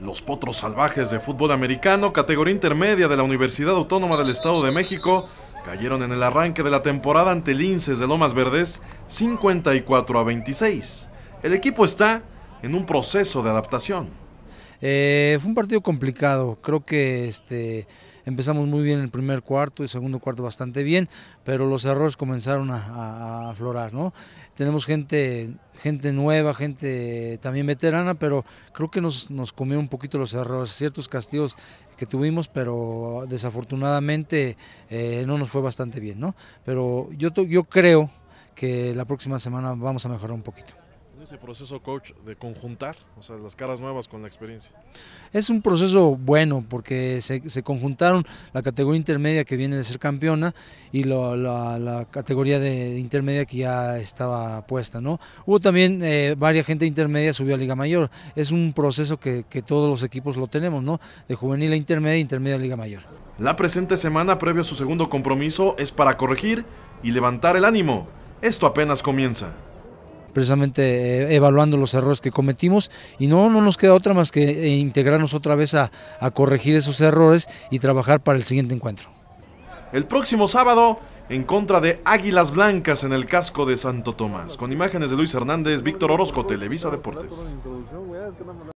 Los Potros Salvajes de Fútbol Americano, categoría intermedia de la Universidad Autónoma del Estado de México, cayeron en el arranque de la temporada ante Linces de Lomas Verdes 54 a 26. El equipo está en un proceso de adaptación. Eh, fue un partido complicado, creo que este empezamos muy bien el primer cuarto y segundo cuarto bastante bien, pero los errores comenzaron a, aflorar, ¿no? Tenemos gente, gente nueva, gente también veterana, pero creo que nos, nos comieron un poquito los errores, ciertos castigos que tuvimos, pero desafortunadamente eh, no nos fue bastante bien, Pero yo, yo creo que la próxima semana vamos a mejorar un poquito ese proceso, coach, de conjuntar, o sea, las caras nuevas con la experiencia? Es un proceso bueno porque se, conjuntaron la categoría intermedia que viene de ser campeona y la, categoría de, intermedia que ya estaba puesta, ¿no? Hubo también eh, varias gente intermedia subió a Liga Mayor. Es un proceso que, todos los equipos lo tenemos, ¿no? De juvenil a intermedia, intermedia a Liga Mayor. La presente semana previo a su segundo compromiso es para corregir y levantar el ánimo. Esto apenas comienza precisamente eh, evaluando los errores que cometimos y no, no nos queda otra más que eh, integrarnos otra vez a, a corregir esos errores y trabajar para el siguiente encuentro. El próximo sábado en contra de Águilas Blancas en el casco de Santo Tomás. Con imágenes de Luis Hernández, Víctor Orozco, Televisa Deportes.